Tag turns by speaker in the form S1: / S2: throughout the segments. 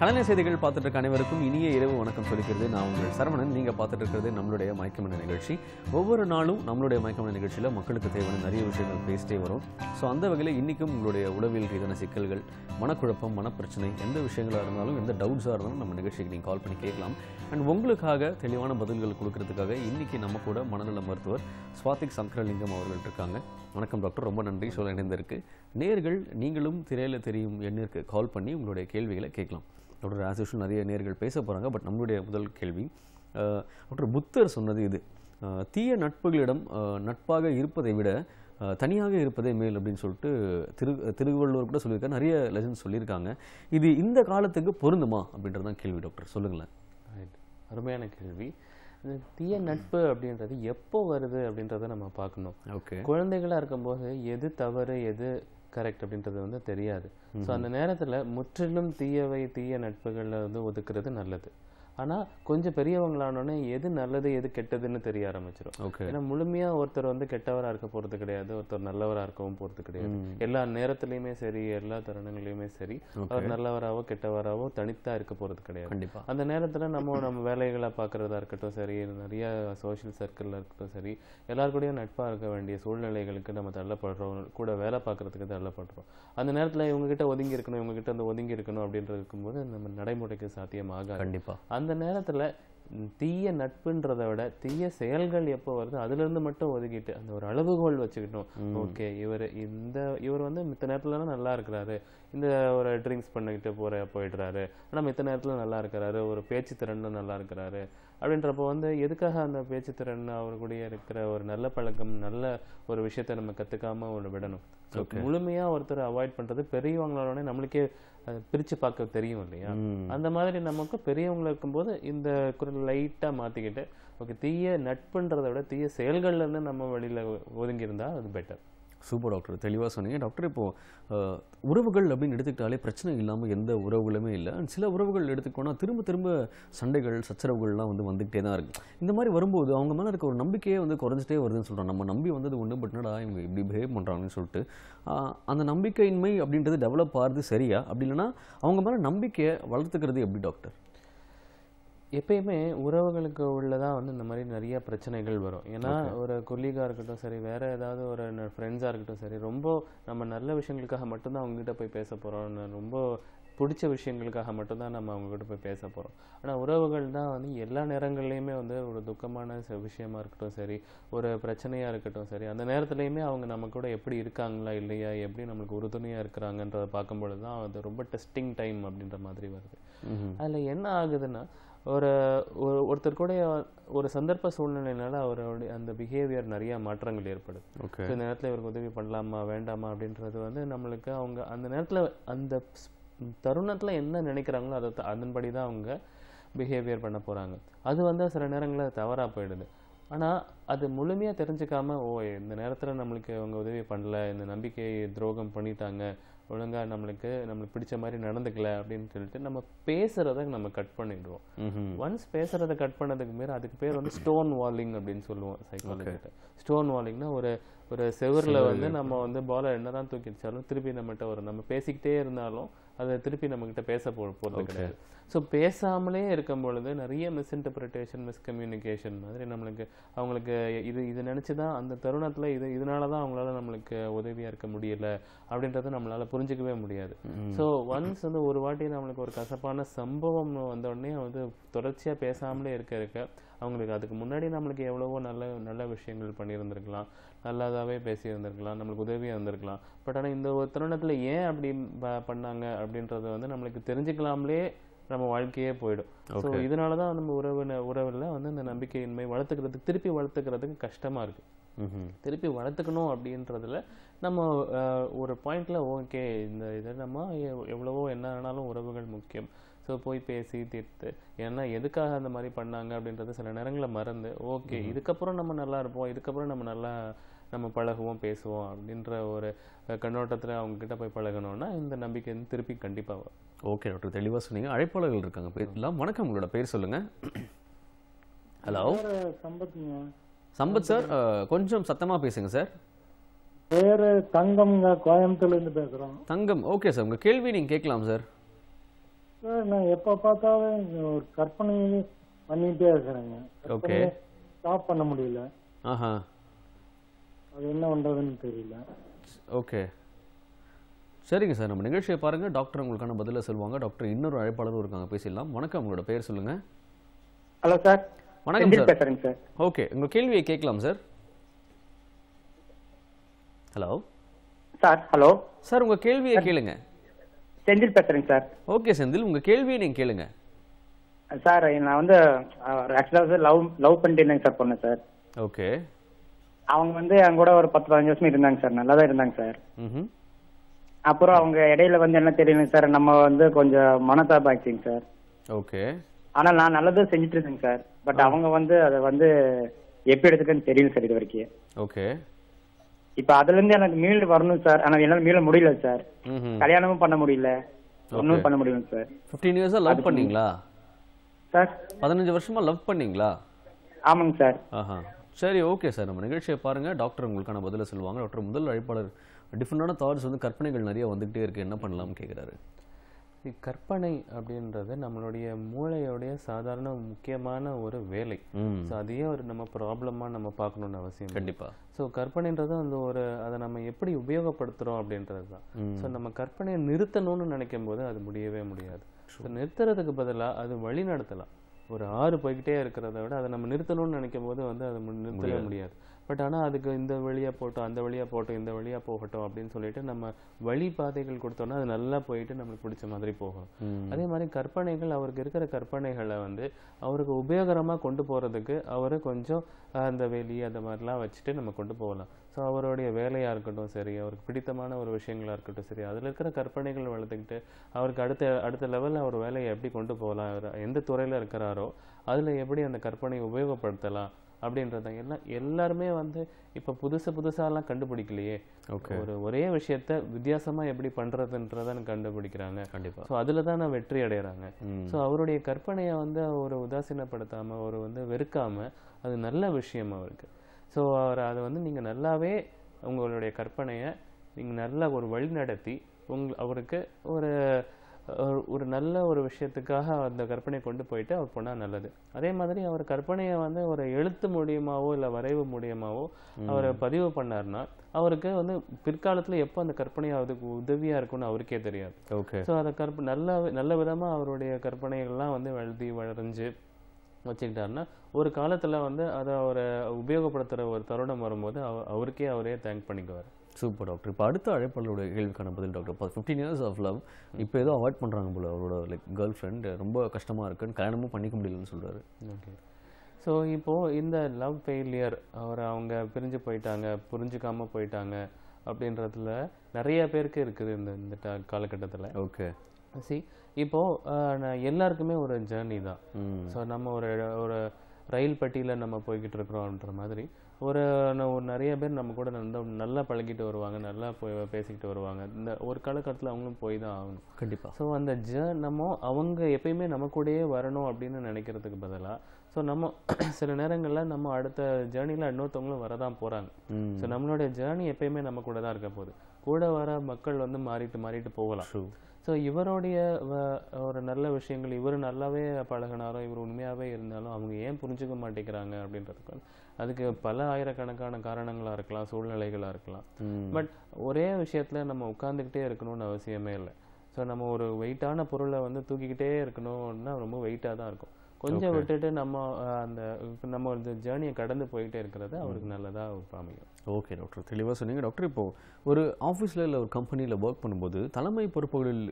S1: கடலை செய்திகள் பார்த்துட்டு இருக்க அனைவருக்கும் இனிய இரவு வணக்கம் சொல்லிக்கிறது நான் உங்கள் சரவணன் நீங்கள் பார்த்துட்டு இருக்கிறது நம்மளுடைய மயக்கமன நிகழ்ச்சி ஒவ்வொரு நாளும் நம்மளுடைய மயக்கமன நிகழ்ச்சியில் மக்களுக்கு தேவையான நிறைய விஷயங்கள் பேசிட்டே வரும் ஸோ அந்த வகையில் இன்றைக்கும் உங்களுடைய உளவியல் ரீதியான சிக்கல்கள் மனக்குழப்பம் மனப்பிரச்சனை எந்த விஷயங்களாக இருந்தாலும் எந்த டவுட்ஸாக இருந்தாலும் நம்ம நிகழ்ச்சிக்கு நீங்க கால் பண்ணி கேட்கலாம் அண்ட் உங்களுக்காக தெளிவான பதில்கள் கொடுக்கறதுக்காக இன்றைக்கி நம்ம கூட மனநல மருத்துவர் சுவாதிக் சங்கரலிங்கம் அவர்கள் இருக்காங்க வணக்கம் டாக்டர் ரொம்ப நன்றி சொல்ல இணைந்திருக்கு நேர்கள் நீங்களும் திரையில் தெரியும் எண்ணிற்கு கால் பண்ணி உங்களுடைய கேள்விகளை கேட்கலாம் டாக்டர் ஆசிஷும் நிறைய நேர்கள் பேச போகிறாங்க பட் நம்மளுடைய முதல் கேள்வி டாக்டர் புத்தர் சொன்னது இது தீய நட்புகளிடம் நட்பாக இருப்பதை விட தனியாக இருப்பதே மேல் அப்படின்னு சொல்லிட்டு திரு திருவள்ளுவர் கூட சொல்லியிருக்காரு நிறைய லெசன்ஸ் சொல்லியிருக்காங்க இது இந்த காலத்துக்கு பொருந்துமா அப்படின்றது தான் கேள்வி டாக்டர் சொல்லுங்களேன் அருமையான கேள்வி தீய நட்பு அப்படின்றது எப்போ வருது அப்படின்றத நம்ம பார்க்கணும்
S2: ஓகே குழந்தைகளாக இருக்கும்போது எது தவறு எது கரெக்ட் அப்படின்றது வந்து தெரியாது ஸோ அந்த நேரத்தில் முற்றிலும் தீயவை தீய நட்புகளில் வந்து ஒதுக்குறது நல்லது ஆனால் கொஞ்சம் பெரியவங்களானோடனே எது நல்லது எது கெட்டதுன்னு தெரிய ஆரம்பிச்சிடும் ஓகே ஏன்னா முழுமையாக ஒருத்தர் வந்து கெட்டவராக இருக்க போகிறது கிடையாது ஒருத்தர் நல்லவராக இருக்கவும் போகிறது கிடையாது எல்லா நேரத்துலையுமே சரி எல்லா தருணங்களையுமே சரி அவர் நல்லவராகவோ கெட்டவராகவோ தனித்தாக இருக்க போகிறது கிடையாது கண்டிப்பாக அந்த நேரத்தில் நம்ம நம்ம வேலைகளை பார்க்குறதா இருக்கட்டும் சரி நிறைய சோஷியல் சர்க்கிளில் இருக்கட்டும் சரி எல்லாருக்கூடயும் நட்பாக இருக்க வேண்டிய சூழ்நிலைகளுக்கு நம்ம தள்ளப்படுறோம் கூட வேலை பார்க்குறதுக்கு தள்ளப்படுறோம் அந்த நேரத்தில் இவங்ககிட்ட ஒதுங்கி இருக்கணும் இவங்ககிட்ட வந்து ஒதுங்கி இருக்கணும் அப்படின்றது இருக்கும்போது நம்ம நடைமுறைக்கு சாத்தியமாக கண்டிப்பாக அந்த அந்த நேரத்தில் தீய நட்புன்றதை விட தீய செயல்கள் எப்போ வருது இருந்து மட்டும் ஒதுக்கிட்டு அந்த ஒரு அளவுகோல் வச்சுக்கிட்டோம் ஓகே இவர் இந்த இவர் வந்து மித்த நேரத்துலலாம் நல்லா இருக்கிறாரு இந்த ஒரு ட்ரிங்க்ஸ் பண்ணிக்கிட்டு போகிற போயிடுறாரு ஆனால் மித்த நேரத்தில் நல்லா இருக்கிறாரு ஒரு பேச்சு திறன்ல நல்லா இருக்கிறாரு அப்படின்றப்போ வந்து எதுக்காக அந்த பேச்சுத்திறன் அவருக்குடைய இருக்கிற ஒரு நல்ல பழக்கம் நல்ல ஒரு விஷயத்த நம்ம கத்துக்காம ஒன்று விடணும் ஸோ முழுமையாக ஒருத்தர் அவாய்ட் பண்ணுறது பெரியவங்களோடனே நம்மளுக்கே பிரித்து பார்க்க தெரியும் இல்லையா அந்த மாதிரி நமக்கு பெரியவங்களை இருக்கும்போது இந்த குரல் லைட்டாக மாற்றிக்கிட்டு ஓகே தீய நட்புன்றதை விட தீய செயல்கள்லேருந்து நம்ம வழியில்
S1: ஒதுங்கியிருந்தால் அது பெட்டர் சூப்பர் டாக்டர் தெளிவாக சொன்னீங்க டாக்டர் இப்போது உறவுகள் அப்படின்னு எடுத்துக்கிட்டாலே பிரச்சனை இல்லாமல் எந்த உறவுகளுமே இல்லை சில உறவுகள் எடுத்துக்கோனா திரும்ப திரும்ப சண்டைகள் சச்சரவுகள்லாம் வந்து வந்துக்கிட்டே தான் இருக்குது இந்த மாதிரி வரும்போது அவங்க மேலே இருக்க ஒரு நம்பிக்கையே வந்து குறைஞ்சிட்டே வருதுன்னு சொல்கிறோம் நம்ம நம்பி வந்தது ஒன்று பட் என்னடா இவங்க இப்படி பிஹேவ் பண்ணுறாங்கன்னு சொல்லிட்டு அந்த நம்பிக்கையின்மை அப்படின்றது டெவலப் ஆகிறது சரியா அப்படி இல்லைனா அவங்க மேலே நம்பிக்கையை வளர்த்துக்கிறது எப்படி டாக்டர் எப்பயுமே உறவுகளுக்கு உள்ளதான் வந்து இந்த மாதிரி நிறைய பிரச்சனைகள் வரும் ஏன்னா ஒரு கொல்லிகா இருக்கட்டும் சரி
S2: வேற ஏதாவது ஒரு ஃப்ரெண்ட்ஸாக இருக்கட்டும் சரி ரொம்ப நம்ம நல்ல விஷயங்களுக்காக மட்டும்தான் அவங்ககிட்ட போய் பேச போகிறோம் ரொம்ப பிடிச்ச விஷயங்களுக்காக மட்டும்தான் நம்ம அவங்ககிட்ட போய் பேச போகிறோம் ஆனால் உறவுகள் தான் வந்து எல்லா நேரங்கள்லையுமே வந்து ஒரு துக்கமான விஷயமா இருக்கட்டும் சரி ஒரு பிரச்சனையாக இருக்கட்டும் சரி அந்த நேரத்துலையுமே அவங்க நம்ம கூட எப்படி இருக்காங்களா இல்லையா எப்படி நம்மளுக்கு உறுதுணையாக இருக்கிறாங்கன்றதை பார்க்கும்பொழுது தான் அது ரொம்ப டெஸ்டிங் டைம் அப்படின்ற மாதிரி வருது அதில் என்ன ஆகுதுன்னா ஒரு ஒரு ஒருத்தர் கூட ஒரு சந்தர்ப்ப சூழ்நிலையினால அவருடைய அந்த பிஹேவியர் நிறைய மாற்றங்கள் ஏற்படுது ஓகே இந்த நேரத்தில் இவருக்கு உதவி பண்ணலாமா வேண்டாமா அப்படின்றது வந்து நம்மளுக்கு அவங்க அந்த நேரத்தில் அந்த தருணத்தில் என்ன நினைக்கிறாங்களோ அதை அதன்படி தான் அவங்க பிஹேவியர் பண்ண போகிறாங்க அது வந்து சில நேரங்களில் தவறாக போயிடுது ஆனால் அது முழுமையாக தெரிஞ்சுக்காமல் ஓ இந்த நேரத்தில் நம்மளுக்கு அவங்க உதவி பண்ணல இந்த நம்பிக்கையை துரோகம் பண்ணிட்டாங்க ஒழுங்காக நம்மளுக்கு நம்மளுக்கு பிடிச்ச மாதிரி நடந்துக்கல அப்படின்னு சொல்லிட்டு நம்ம பேசுகிறத நம்ம கட் பண்ணிடுவோம் ஒன்ஸ் பேசுகிறத கட் பண்ணதுக்கு மேல அதுக்கு பேர் வந்து ஸ்டோன் வாலிங் அப்படின்னு சொல்லுவோம் சைக்காலஜிட்ட ஸ்டோன் வாலிங்னா ஒரு ஒரு செவரில் வந்து நம்ம வந்து பாலை என்னதான் தான் தூக்கிடுச்சாலும் திருப்பி நம்மகிட்ட வரும் நம்ம பேசிக்கிட்டே இருந்தாலும் அதை திருப்பி நம்மக்கிட்ட பேச போ போகிறது கிடையாது ஸோ பேசாமலே இருக்கும் பொழுது நிறைய மிஸ் இன்டர்பிரிட்டேஷன் மிஸ்கம்யூனிகேஷன் மாதிரி நம்மளுக்கு அவங்களுக்கு இது இது நினச்சி தான் அந்த தருணத்தில் இது இதனால தான் அவங்களால நம்மளுக்கு உதவியாக இருக்க முடியல அப்படின்றத நம்மளால் புரிஞ்சிக்கவே முடியாது ஸோ ஒன்ஸ் வந்து ஒரு வாட்டி நம்மளுக்கு ஒரு கசப்பான சம்பவம் வந்தோடனே வந்து தொடர்ச்சியாக பேசாமலே இருக்க இருக்க அவங்களுக்கு அதுக்கு முன்னாடி நம்மளுக்கு எவ்வளவோ நல்ல நல்ல விஷயங்கள் பண்ணியிருந்திருக்கலாம் நல்லதாகவே பேசியிருந்திருக்கலாம் நம்மளுக்கு உதவியாக இருந்திருக்கலாம் பட் ஆனால் இந்த ஒரு தருணத்தில் ஏன் அப்படி பண்ணாங்க அப்படின்றத வந்து நம்மளுக்கு தெரிஞ்சுக்கலாம்லே நம்ம வாழ்க்கையே போயிடும் ஸோ இதனால தான் நம்ம உறவு உறவில் வந்து இந்த நம்பிக்கையின்மை வளர்த்துக்கிறதுக்கு திருப்பி வளர்த்துக்கிறதுக்கு கஷ்டமாக இருக்குது திருப்பி வளர்த்துக்கணும் அப்படின்றதுல நம்ம ஒரு பாயிண்ட்ல ஓகே இந்த இதை நம்ம எவ்வளவோ என்ன ஆனாலும் உறவுகள் முக்கியம் ஸோ போய் பேசி தீர்த்து ஏன்னா எதுக்காக அந்த மாதிரி பண்ணாங்க அப்படின்றது சில நேரங்களில் மறந்து ஓகே இதுக்கப்புறம் நம்ம நல்லா இருப்போம் இதுக்கப்புறம் நம்ம நல்லா நம்ம பழகுவோம் பேசுவோம் அப்படின்ற ஒரு கண்ணோட்டத்தில் அவங்கக்கிட்ட போய் பழகணும்னா இந்த நம்பிக்கை வந்து
S1: திருப்பி கண்டிப்பாக வரும் ஓகே டாக்டர் தெளிவாக சொன்னீங்க அழைப்பாளர்கள் இருக்காங்க பேர் எல்லாம் வணக்கம் உங்களோட பேர் சொல்லுங்கள் ஹலோ சம்பத்ங்க சம்பத் சார் கொஞ்சம் சத்தமாக பேசுங்க சார்
S2: பேர் தங்கம்ங்க கோயம்புத்தூர்லேருந்து பேசுகிறோம்
S1: தங்கம் ஓகே சார் உங்கள் கேள்வி நீங்கள் கேட்கலாம் சார்
S2: சார் நான் எப்போ பார்த்தாலும் ஒரு கற்பனை பண்ணிட்டே இருக்கிறேங்க ஓகே ஸ்டாப் பண்ண முடியல ஆஹா அது என்ன பண்றதுன்னு தெரியல
S1: ஓகே சரிங்க சார் நம்ம நிகழ்ச்சியை பாருங்கள் டாக்டர் உங்களுக்கான பதிலை சொல்லுவாங்க டாக்டர் இன்னொரு அழைப்பாளரும் இருக்காங்க பேசிடலாம் வணக்கம் உங்களோட பேர் சொல்லுங்க ஹலோ சார் வணக்கம் சார் பேசுறேங்க சார் ஓகே உங்க கேள்வியை கேட்கலாம் sir hello sir hello sir உங்க கேள்வியை கேளுங்க செந்தில் பேசுறேங்க சார் ஓகே செந்தில் உங்க கேள்வியை நீங்க கேளுங்க
S2: சார் நான் வந்து ஆக்சுவலாக லவ் லவ் பண்ணிட்டு சார் பொண்ணு சார் ஓகே அவங்க வந்து என் கூட ஒரு பத்து பதினஞ்சு வருஷம் இருந்தாங்க சார் நல்லா தான் இருந்தாங்க சார் அப்புறம் அவங்க இடையில வந்து என்ன தெரியலங்க சார் நம்ம வந்து கொஞ்சம் மனதாபம் ஆச்சுங்க சார் ஓகே ஆனா நான் நல்லதும் செஞ்சுட்டு இருந்தேங்க சார் பட் அவங்க வந்து அதை வந்து எப்படி எடுத்துக்கன்னு தெரியல சார் இது வரைக்கும் ஓகே இப்ப அதுல இருந்து எனக்கு மீண்டு வரணும் சார் ஆனா என்னால மீள முடியல சார் கல்யாணமும் பண்ண முடியல
S1: ஒண்ணும் பண்ண முடியல சார் பிப்டீன் இயர்ஸா லவ் பண்ணீங்களா சார் பதினஞ்சு வருஷமா லவ் பண்ணீங்களா ஆமாங்க சார் சரி ஓகே சார் நம்ம நிகழ்ச்சியை பாருங்க டாக்டர் உங்களுக்கான பதில சொல்லுவாங்க டாக்டர் முதல் அழைப்பாளர் டிஃப்ரெண்டான தாட்ஸ் வந்து கற்பனைகள் நிறைய வந்துகிட்டே இருக்கு என்ன பண்ணலாம்னு கேட்குறாரு
S2: கற்பனை அப்படின்றது நம்மளுடைய மூளையோடைய சாதாரண முக்கியமான ஒரு வேலை ஸோ அதையே ஒரு நம்ம ப்ராப்ளமாக நம்ம பார்க்கணுன்னு அவசியம் கண்டிப்பாக ஸோ கற்பனைன்றது அந்த ஒரு அதை நம்ம எப்படி உபயோகப்படுத்துகிறோம் அப்படின்றது தான் ஸோ நம்ம கற்பனையை நிறுத்தணும்னு நினைக்கும் போது அது முடியவே முடியாது ஸோ நிறுத்துறதுக்கு பதிலாக அது வழி நடத்தலாம் ஒரு ஆறு போய்கிட்டே இருக்கிறத விட அதை நம்ம நிறுத்தணும்னு நினைக்கும் போது வந்து அதை நிறுத்தவே முடியாது பட் ஆனால் அதுக்கு இந்த வழியாக போட்டோம் அந்த வழியாக போட்டோம் இந்த வழியாக போகட்டும் அப்படின்னு சொல்லிட்டு நம்ம வழி பாதைகள் கொடுத்தோம்னா அது நல்லா போயிட்டு நம்மளுக்கு பிடிச்ச மாதிரி போகும் அதே மாதிரி கற்பனைகள் அவருக்கு இருக்கிற கற்பனைகளை வந்து அவருக்கு உபயோகரமாக கொண்டு போகிறதுக்கு அவரை கொஞ்சம் அந்த வெளி அந்த மாதிரிலாம் வச்சுட்டு நம்ம கொண்டு போகலாம் ஸோ அவருடைய வேலையாக இருக்கட்டும் சரி அவருக்கு பிடித்தமான ஒரு விஷயங்களாக இருக்கட்டும் சரி அதில் இருக்கிற கற்பனைகள் வளர்த்துக்கிட்டு அவருக்கு அடுத்த அடுத்த லெவலில் அவர் வேலையை எப்படி கொண்டு போகலாம் எந்த துறையில் இருக்கிறாரோ அதில் எப்படி அந்த கற்பனையை உபயோகப்படுத்தலாம் அப்படின்றது எல்லாம் எல்லாருமே வந்து இப்ப புதுசு புதுசாலாம் கண்டுபிடிக்கலையே ஒரு ஒரே விஷயத்த வித்தியாசமா எப்படி பண்றதுன்றத கண்டுபிடிக்கிறாங்க கண்டிப்பா சோ அதுலதான் நான் வெற்றி அடைறாங்க ஸோ அவருடைய கற்பனைய வந்து ஒரு உதாசீனப்படுத்தாம ஒரு வந்து வெறுக்காம அது நல்ல விஷயம் அவருக்கு ஸோ அவர் அதை வந்து நீங்க நல்லாவே உங்களுடைய கற்பனையை நீங்க நல்லா ஒரு வழி நடத்தி உங் அவருக்கு ஒரு ஒரு நல்ல ஒரு விஷயத்துக்காக அந்த கற்பனை கொண்டு போயிட்டு அவர் போனால் நல்லது அதே மாதிரி அவர் கற்பனையை வந்து ஒரு எழுத்து மூலியமாகவோ இல்லை வரைவு மூலியமாகவோ அவர் பதிவு பண்ணார்னா அவருக்கு வந்து பிற்காலத்தில் எப்போ அந்த கற்பனை அதுக்கு உதவியாக இருக்கும்னு அவருக்கே தெரியாது ஓகே ஸோ அதை கற்ப நல்ல நல்ல விதமாக அவருடைய கற்பனைகள்லாம் வந்து எழுதி வளர்ந்து வச்சுக்கிட்டாருன்னா ஒரு காலத்தில் வந்து அதை அவரை உபயோகப்படுத்துகிற ஒரு தருணம் வரும்போது அவ அவருக்கே அவரே தேங்க் பண்ணிக்குவார்
S1: சூப்பர் டாக்டர் இப்போ அடுத்த அழைப்பாளருடைய கேள்விக்கான பதில் டாக்டர் இப்போ ஃபிஃப்டீன் இயர்ஸ் ஆஃப் லவ் இப்போ ஏதோ அவாய்ட் பண்ணுறாங்க போல அவரோட லைக் கேர்ள் ஃப்ரெண்ட் ரொம்ப கஷ்டமாக இருக்குன்னு கல்யாணமும் பண்ணிக்க முடியலன்னு சொல்கிறாரு
S2: ஓகே ஸோ இப்போது இந்த லவ் ஃபெயிலியர் அவர் அவங்க பிரிஞ்சு போயிட்டாங்க புரிஞ்சுக்காமல் போயிட்டாங்க அப்படின்றதுல நிறைய பேருக்கு இருக்குது இந்த இந்த காலகட்டத்தில் ஓகே சி இப்போது எல்லாருக்குமே ஒரு ஜேர்னி தான் ஸோ நம்ம ஒரு ஒரு ரயில் பட்டியில் நம்ம போய்கிட்டு இருக்கிறோன்ற மாதிரி ஒரு ஒரு நிறைய பேர் நம்ம கூட நல்ல நல்லா பழகிட்டு வருவாங்க நல்லா போய் பேசிக்கிட்டு வருவாங்க இந்த ஒரு காலகட்டத்தில் அவங்களும் போய் தான் ஆகணும் கண்டிப்பாக ஸோ அந்த ஜ நம்ம அவங்க எப்பயுமே நம்ம கூடயே வரணும் அப்படின்னு நினைக்கிறதுக்கு பதிலாக ஸோ நம்ம சில நேரங்களில் நம்ம அடுத்த ஜேர்னியில் இன்னொருத்தவங்களும் வரதான் போகிறாங்க ஸோ நம்மளுடைய ஜேர்னி எப்பயுமே நம்ம கூட தான் இருக்க போகுது கூட வர மக்கள் வந்து மாறிட்டு மாறிட்டு போகலாம் ஸோ இவருடைய ஒரு நல்ல விஷயங்கள் இவர் நல்லாவே பழகினாரோ இவர் உண்மையாகவே இருந்தாலும் அவங்க ஏன் புரிஞ்சுக்க மாட்டேங்கிறாங்க அப்படின்றதுக்கு அதுக்கு பல ஆயிரக்கணக்கான காரணங்களாக இருக்கலாம் சூழ்நிலைகளாக இருக்கலாம் பட் ஒரே விஷயத்தில் நம்ம உட்காந்துக்கிட்டே இருக்கணும்னு அவசியமே இல்லை ஸோ நம்ம ஒரு வெயிட்டான பொருளை வந்து தூக்கிக்கிட்டே இருக்கணும்னா ரொம்ப வெயிட்டாக தான் இருக்கும் கொஞ்சம் விட்டுட்டு நம்ம அந்த நம்ம இந்த ஜேர்னியை கடந்து போயிட்டே இருக்கிறது அவருக்கு நல்லதாக அமையும்
S1: ஓகே டாக்டர் தெளிவாக சொன்னீங்க டாக்டர் இப்போது ஒரு ஆஃபீஸில் இல்லை ஒரு கம்பெனியில் ஒர்க் பண்ணும்போது தலைமை பொறுப்புகளில்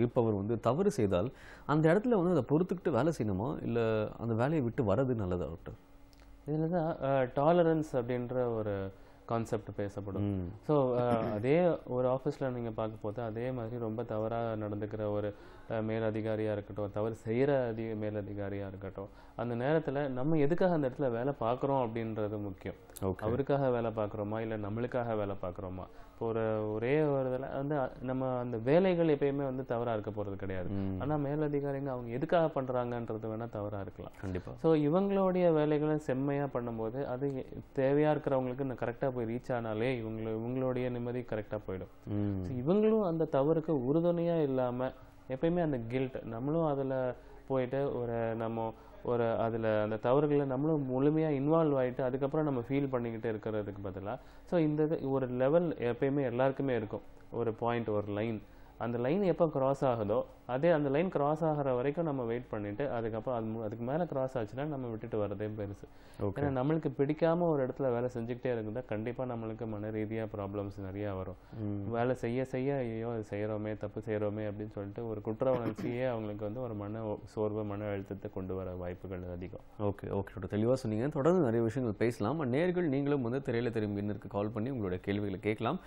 S1: இருப்பவர் வந்து தவறு செய்தால் அந்த இடத்துல வந்து அதை பொறுத்துக்கிட்டு வேலை செய்யணுமா இல்லை அந்த வேலையை விட்டு வர்றது நல்லதா டாக்டர்
S2: இதில் தான் டாலரன்ஸ் அப்படின்ற ஒரு கான்செப்ட் பேசப்படும் ஸோ அதே ஒரு ஆஃபீஸில் நீங்கள் பார்க்க போது அதே மாதிரி ரொம்ப தவறாக நடந்துக்கிற ஒரு மேலதிகாரியாக இருக்கட்டும் தவறு செய்கிற அதிக மேலதிகாரியாக இருக்கட்டும் அந்த நேரத்தில் நம்ம எதுக்காக அந்த இடத்துல வேலை பார்க்குறோம் அப்படின்றது முக்கியம் அவருக்காக வேலை பார்க்குறோமா இல்லை நம்மளுக்காக வேலை பார்க்குறோமா ஒரு ஒரே ஒரு இதில் வந்து நம்ம அந்த வேலைகள் எப்பயுமே வந்து தவறாக இருக்க போகிறது கிடையாது ஆனால் மேலதிகாரிங்க அவங்க எதுக்காக பண்ணுறாங்கன்றது வேணால் தவறாக இருக்கலாம் கண்டிப்பாக ஸோ இவங்களுடைய வேலைகளை செம்மையாக பண்ணும்போது அது தேவையாக இருக்கிறவங்களுக்கு கரெக்டாக போய் ரீச் ஆனாலே இவங்க இவங்களுடைய நிம்மதி கரெக்டாக போயிடும் இவங்களும் அந்த தவறுக்கு உறுதுணையாக இல்லாமல் எப்பயுமே அந்த கில்ட் நம்மளும் அதில் போயிட்டு ஒரு நம்ம ஒரு அதில் அந்த தவறுகளை நம்மளும் முழுமையாக இன்வால்வ் ஆகிட்டு அதுக்கப்புறம் நம்ம ஃபீல் பண்ணிக்கிட்டு இருக்கிறதுக்கு பதிலாக ஸோ இந்த ஒரு லெவல் எப்பயுமே எல்லாருக்குமே இருக்கும் ஒரு பாயிண்ட் ஒரு லைன் அந்த லைன் எப்போ க்ராஸ் ஆகுதோ அதே அந்த லைன் க்ராஸ் ஆகிற வரைக்கும் நம்ம வெயிட் பண்ணிவிட்டு அதுக்கப்புறம் அது அதுக்கு மேலே க்ராஸ் ஆச்சுன்னா நம்ம விட்டுட்டு வரதே பெருசு ஏன்னா நம்மளுக்கு பிடிக்காமல் ஒரு இடத்துல வேலை செஞ்சுக்கிட்டே இருந்தால் கண்டிப்பாக நம்மளுக்கு மன ரீதியாக ப்ராப்ளம்ஸ் நிறையா வரும் வேலை செய்ய செய்ய ஐயோ செய்கிறோமே தப்பு செய்கிறோமே அப்படின்னு சொல்லிட்டு ஒரு குற்ற உணர்ச்சியே அவங்களுக்கு வந்து ஒரு மன சோர்வு மன அழுத்தத்தை கொண்டு வர வாய்ப்புகள் அதிகம்
S1: ஓகே ஓகே தெளிவாக சொன்னீங்க தொடர்ந்து நிறைய விஷயங்கள் பேசலாம் நேர்கள் நீங்களும் வந்து திரையில இருக்கு கால் பண்ணி உங்களுடைய கேள்விகளை கேட்கலாம்